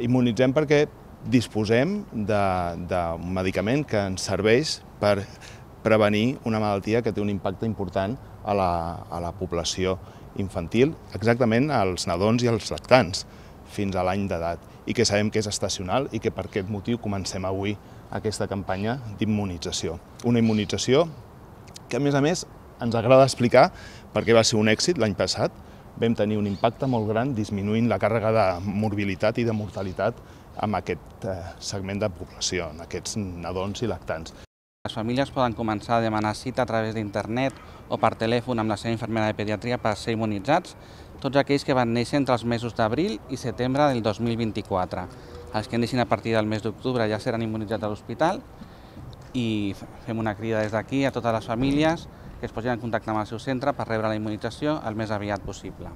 Immunitzem perquè disposem d'un medicament que ens serveix per prevenir una malaltia que té un impacte important a la, a la població infantil, exactament als nadons i als lactants, fins a l'any d'edat, i que sabem que és estacional i que per aquest motiu comencem avui aquesta campanya d'immunització. Una immunització que, a més a més, ens agrada explicar perquè va ser un èxit l'any passat, vam tenir un impacte molt gran disminuint la càrrega de morbilitat i de mortalitat amb aquest eh, segment de població, en aquests nadons i lactants. Les famílies poden començar a demanar cita a través d'internet o per telèfon amb la seva infermera de pediatria per ser immunitzats tots aquells que van néixer entre els mesos d'abril i setembre del 2024. Els que neixin a partir del mes d'octubre ja seran immunitzats a l'hospital i fem una crida des d'aquí a totes les famílies que es posin en contacte amb el seu centre per rebre la immunització el més aviat possible.